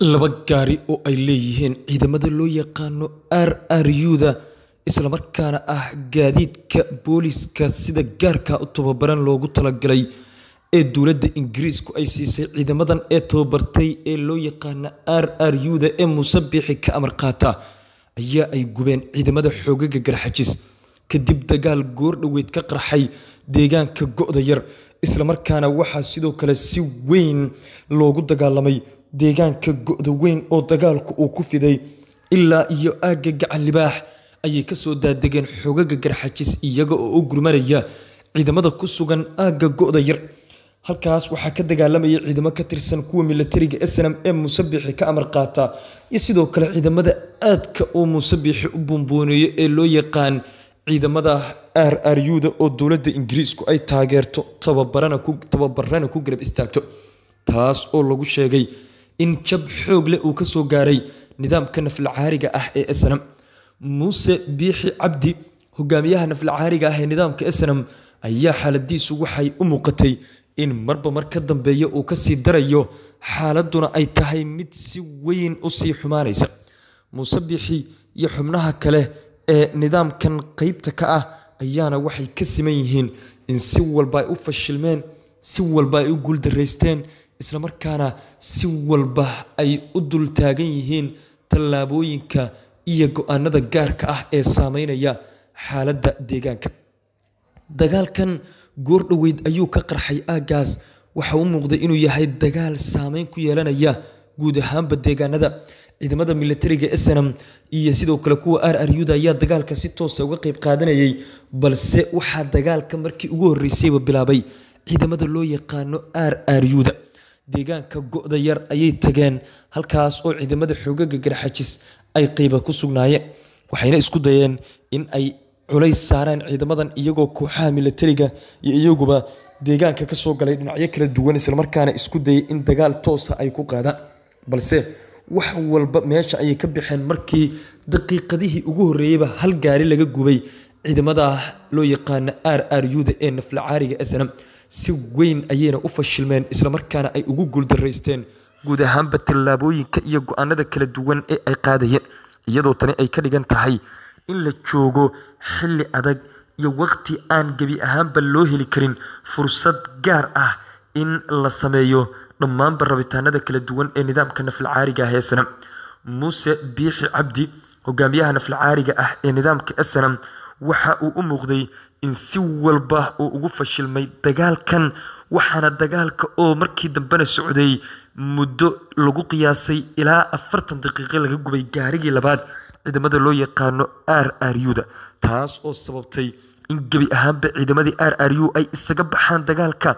laba gaari oo ay leeyihiin ciidamada loo yaqaano r r u da islamarkaana ah gaadiidka booliiska sida gaarka u tababaran loogu talagalay ee dowladda ingiriisku ay siisay ciidamadan ee tababartay ee loo yaqaana r r u da ee muusebixi ka amar qaata ayaa ay gubeen ciidamada xoogaga garxajis kadib dagaal goordhoweyd ka qarxay deegaanka go-da yar islamarkaana waxaa sidoo kale si weyn loogu dagaalamay deegaanka go-da weyn oo dagaalku uu ku fiday ilaa iyo aagga gacan libaax ayay kasoo daadegeen xoogaga garxajis iyaga oo u gurmanaya ciidamada ku sugan aagga go-da yar halkaas waxaa ka dagaalamaya ciidamo ka tirsan kuwa milatariga snm ee musabixi ka amar qaata iyo sidoo kale ciidamada aadka uu musabixi u buunbuuneeyo ee loo yaqaan ciidamada rru-da oo dowladda ingiriisku ay taageerto tababarana ku garab istaagto taas oo lagu sheegay in jab xoog leh uu ka soo gaaray nidaamka naflacaariga ah ee snam muuse biixi cabdi hogaamiyaha naflacaariga ah ee nidaamka snam ayaa xaaladiisu waxay u muuqatay in marba mar ka dambeeya uu kasii darayo xaaladduna ay tahay mid si weyn usii xumaanaysa muuse biixi iyo xubnaha kale ee nidaamkan qeybta ka ah ayaana waxay ka siman yihiin in si walba ay u fashilmeen si walba ay u guuldaraysteen isla markaana si walba ay u dul taagan yihiin tallaabooyinka iyo go-aanada gaarka ah ee saameynaya xaaladda deegaanka dagaalkan goor dhoweyd ayuu ka qarxay aaggaas waxa u muuqday inuu yahay dagaal saameyn ku yeelanaya guud ahaanba deegaanada ciidamada militariga snm iyo sidoo kale kuwa r r uda ayaa dagaalka si toosa ah uga qayb qaadanayay balse waxaa dagaalka markii ugu horreysayba bilaabay ciidamada loo yaqaano r r uda deegaanka go-da yar ayay tageen halkaas oo ciidamada xoogaga garxajis ay qiiba ku sugnaayeen waxayna isku dayeen in ay culays saareen ciidamadan iyagoo kooxaha milatariga iyo iyaguba deegaanka ka soo galay dhinacyo kala duwan islamarkaana isku dayay in dagaal toosa ay ku qaada balse wax walba meesha ayay ka baxeen markii daqiiqadihii ugu horreeyeyba hal gaari laga gubay ciidamada loo yaqaana r r u da ee naflacaariga snm si weyn ayayna u fashilmeen islamarkaana ay ugu guuldaraysteen guud ahaanba tallaabooyinka iyo go-aanada kala duwan ee ay qaadayeen iyadoo tani ay ka dhigan tahay in la joogo xilli adag iyo waqti aan gebi ahaanba loo heli karin fursad gaar ah in la sameeyo dhammaanba rabitaanada kala duwan ee nidaamka naflcaariga ah ee muuse biixi cabdi hogaamiyaha naflcaariga ah ee nidaamka snam waxa uu u muuqday in si walba uu ugu fashilmay dagaalkan waxaana dagaalka oo markii dambena socday muddo lagu qiyaasay ilaa afartan daqiiqo laga gubay gaarigii labaad ciidamada loo yaqaano r r u da taas oo sababtay in gebi ahaanba ciidamadii r r u ay isaga baxaan dagaalka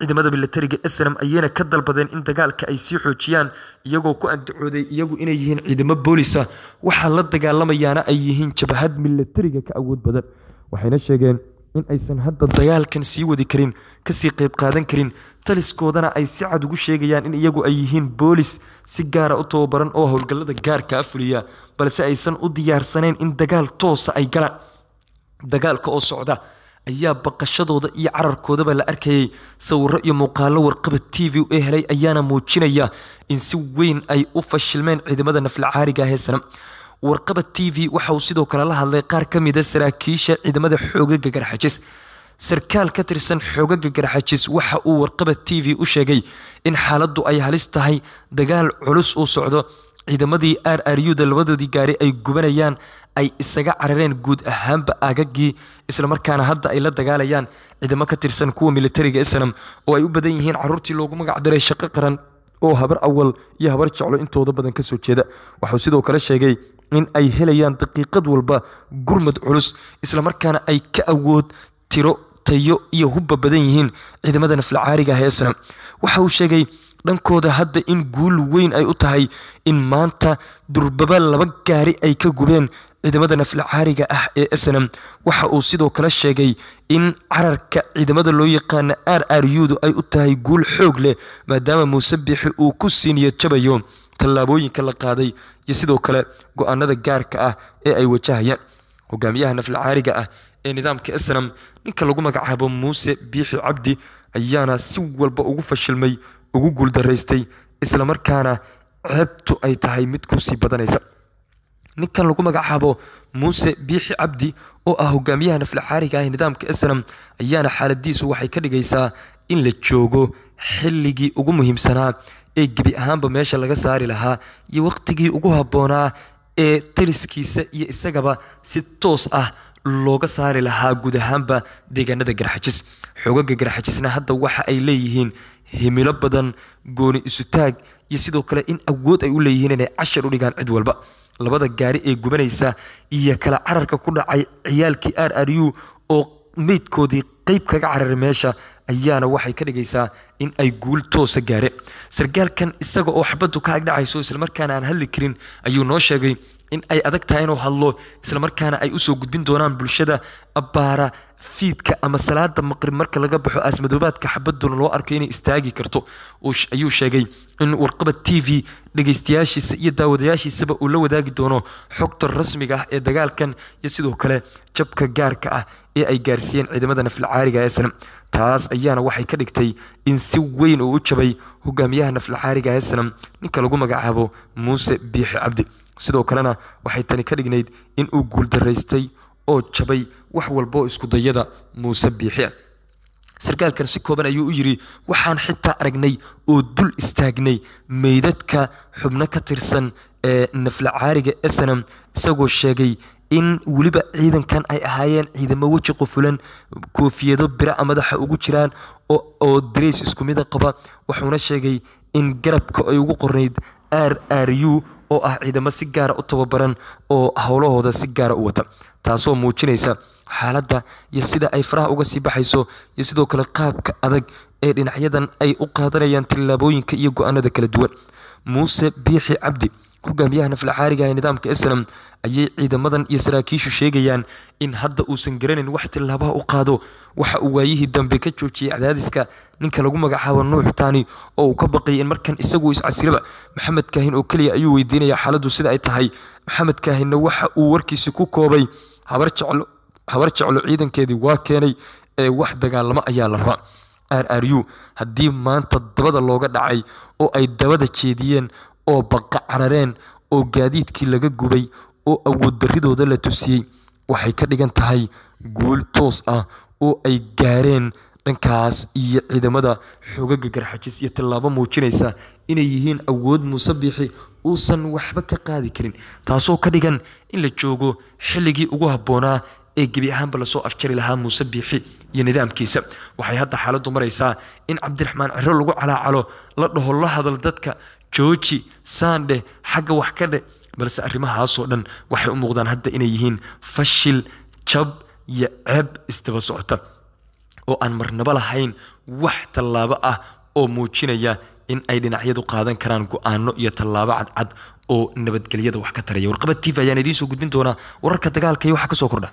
ciidamada milatariga srm ayayna ka dalbadeen in dagaalka ay sii xoojiyaan iyagoo ku andacooday iyagu inay yihiin ciidamo boolisa waxaa la dagaalamayaana ay yihiin jabahad milatariga ka awood badan waxayna sheegeen in aysan hadda dagaalkan sii wadi karin kasii qayb qaadan karin taliskoodana ay si cad ugu sheegayaan in iyagu ay yihiin booliis si gaara u tababaran oo howlgallada gaarkaa ah fuliya balse aysan u diyaarsanayn in dagaal toosa ay galaan dagaalka oo socda ayaa baqashadooda iyo cararkoodaba la arkayay sawiro iyo muuqaalo warqaba t v ee eh helay ayaana muujinaya in si weyn ay u fashilmeen ciidamada naflacaariga heesana warqaba t v waxa uu sidoo kale la hadlay qaar ka mida saraakiisha ciidamada xoogaga garxajis sarkaal ka tirsan xoogaga garxajis waxa uu warqaba t v u sheegay in xaaladdu ay halis tahay dagaal culus uu socdo ciidamadii r r u da labadoodii gaari ay gubanayaan ay isaga carareen guud ahaanba aagagii islamarkaana hadda ay la dagaalayaan ciidamo ka tirsan kuwa militariga islam oo ay u badan yihiin caruurtii loogu magac daray shaqo qaran oo habar awal iyo habar jeclo intooda badan ka soo jeeda waxuu sidoo kale sheegay in ay helayaan daqiiqad walba gurmad culus islamarkaana ay ka awood tiro tayo iyo hubba badan yihiin ciidamada naflacaariga ah ee islam waxa uu sheegay dhankooda hadda in guul weyn ay u tahay in maanta durbaba laba gaari ay ka gubeen ciidamada naflacaariga ah ee esnam waxa uu sidoo kale sheegay in cararka ciidamada loo yaqaana r r u du ay u tahay guul xoog leh maadaama muuse bixi uu ku siiniya jabayo tallaabooyinka la qaaday iyo sidoo kale go-aanada gaarka ah ee ay wajahayaan hogaamiyaha naflacaariga ah ee nidaamka esnam ninka lagu magacaabo muuse biixi cabdi ayaana si walba ugu fashilmay ugu guuldaraystay isla markaana ceebtu ay tahay mid kusii badanaysa ninkan lagu magacaabo muuse biixi cabdi oo ah hogaamiyaha naflaxaariga ah nidaamka snam ayaana xaaladiisu waxay ka dhigaysaa in la joogo xilligii ugu muhiimsanaa ee gebi ahaanba meesha laga saari lahaa iyo waqtigii ugu habboonaa ee taliskiisa iyo isagaba si toos ah looga saari lahaa guud ahaanba deegaanada garxajis xoogaga garxajisna hadda waxa ay leeyihiin himilo badan gooni isutaag iyo sidoo kale in awood ay u leeyihiin inay cashar u dhigaan cid walba labada gaari ee gubanaysa iyo kala cararka ku dhacay ciyaalkii r r u oo meydkoodii qeyb kaga cararay meesha ayaana waxay ka dhigaysaa in ay guul toosa gaare sargaalkan isaga oo xabaddu ka agdhacayso islamarkaana aan hadli karin ayuu noo sheegay in ay adag tahay inuu hadlo islamarkaana ay usoo gudbin doonaan bulshada abaara fiidka ama salaada maqrib marka laga baxo aasmadoobaadka xabadduna loo arko inay istaagi karto ayuu sheegay in warqabad t v dhegeystayaashiisa iyo daawadayaashiisaba uu la wadaagi doono xogta rasmiga ah ee dagaalkan iyo sidoo kale jabka gaarka ah ee ay gaarsiiyeen ciidamada nafilcaariga ee sanam taas ayaana waxay ka dhigtay in si weyn uu u jabay hogaamiyaha naflaxaariga heesnam ninka lagu magacaabo muuse biixi cabdi sidoo kalena waxay tani ka dhignayd in uu guuldaraystay oo jabay wax walboo iskudayada muuse biixia sarkaalkan si kooban ayuu u yidhi waxaan xitaa aragnay oo dul istaagnay meydadka xubno ka tirsan ee naflacaariga esenam isagoo sheegay in weliba ciidankan ay ahaayeen ciidamo weji qufulan koofiyado bira madaxa ugu jiraan oo darays isku mida qaba wuxuuna sheegay in garabka ay ugu qornayd r r u oo ah ciidamo si gaara u tababaran oo howlahooda si gaara u wata taasoo muujinaysa xaaladda iyo sida ay faraha uga sii baxayso iyo sidoo kale qaabka adag ee dhinacyadan ay u qaadanayaan tillaabooyinka iyo go-aanada kala duwan muuse biixi cabdi hogaamiyaha naflacaariga ee nidaamka islam ayay ciidamadan iyo saraakiishu sheegayaan in hadda uusan garanayn wax tilaabaha u qaado waxa uu waayihii dambe ka joojiyey cadaadiska ninka lagu magacaabo nuux taani oo uu ka baqayay in markan isaguo iscasiraba maxamed kaahin oo keliya ayuu weydiinayaa xaaladdu sida ay tahay maxamed kaahinna waxa uu warkiisi ku koobay habar jeclo ciidankeedii waa keenay ee wax dagaalamo ayaa la rabaa r r u haddii maanta dabada looga dhacay oo ay dabada jeediyeen oo baqa carareen oo gaadiidkii laga gubay oo awooddaridooda la tusiyey waxay ka dhigan tahay guul toos ah oo ay gaareen dhankaas iyo ciidamada xoogaga garxajis iyo tallaabo muujinaysa inay yihiin awood muuse biixi uusan waxba ka qaadi karin taasoo ka dhigan in la joogo xilligii ugu habboonaa ee gebi ahaanba lasoo afjari lahaa muuse biixi iyo nidaamkiisa waxay hadda xaaladdu maraysaa in cabdiraxmaan ciro lagu calaacalo la dhaho la hadal dadka jooji saan dheh xagga wax ka dheh balse arrimahaasoo dhan waxay u muuqdaan hadda inay yihiin fashil jab iyo ceeb isdaba socota oo aan marnabo lahayn wax tallaabo ah oo muujinaya in ay dhinacyadu qaadan karaan go-aano iyo tallaabo cadcad oo nabadgelyada wax ka taraya warqabad tv ah ayaan idiin soo gudbin doonaa wararka dagaalka iyo waxa ka soo kordha